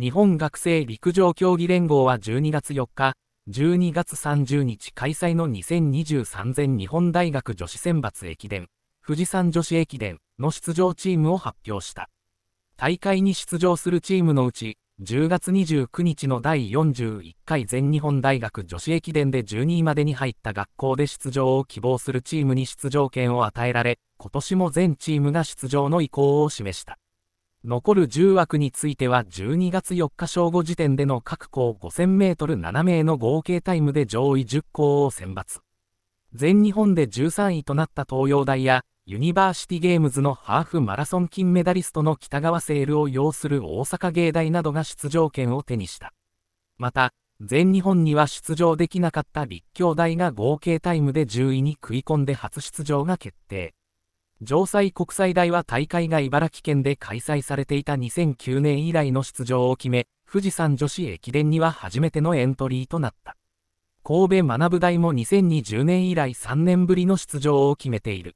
日本学生陸上競技連合は12月4日、12月30日開催の2023全日本大学女子選抜駅伝、富士山女子駅伝の出場チームを発表した。大会に出場するチームのうち、10月29日の第41回全日本大学女子駅伝で12位までに入った学校で出場を希望するチームに出場権を与えられ、今年も全チームが出場の意向を示した。残る10枠については12月4日正午時点での各校 5000m7 名の合計タイムで上位10校を選抜。全日本で13位となった東洋大や、ユニバーシティゲームズのハーフマラソン金メダリストの北川セールを擁する大阪芸大などが出場権を手にした。また、全日本には出場できなかった立教大が合計タイムで10位に食い込んで初出場が決定。城西国際大は大会が茨城県で開催されていた2009年以来の出場を決め、富士山女子駅伝には初めてのエントリーとなった。神戸学部大も2020年以来3年ぶりの出場を決めている。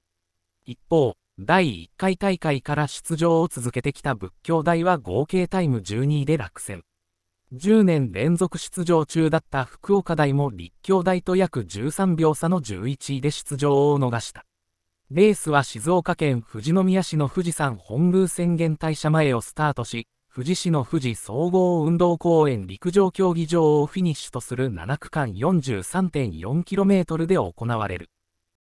一方、第1回大会から出場を続けてきた仏教大は合計タイム12位で落選。10年連続出場中だった福岡大も立教大と約13秒差の11位で出場を逃した。レースは静岡県富士宮市の富士山本宮宣言大社前をスタートし、富士市の富士総合運動公園陸上競技場をフィニッシュとする7区間 43.4km で行われる。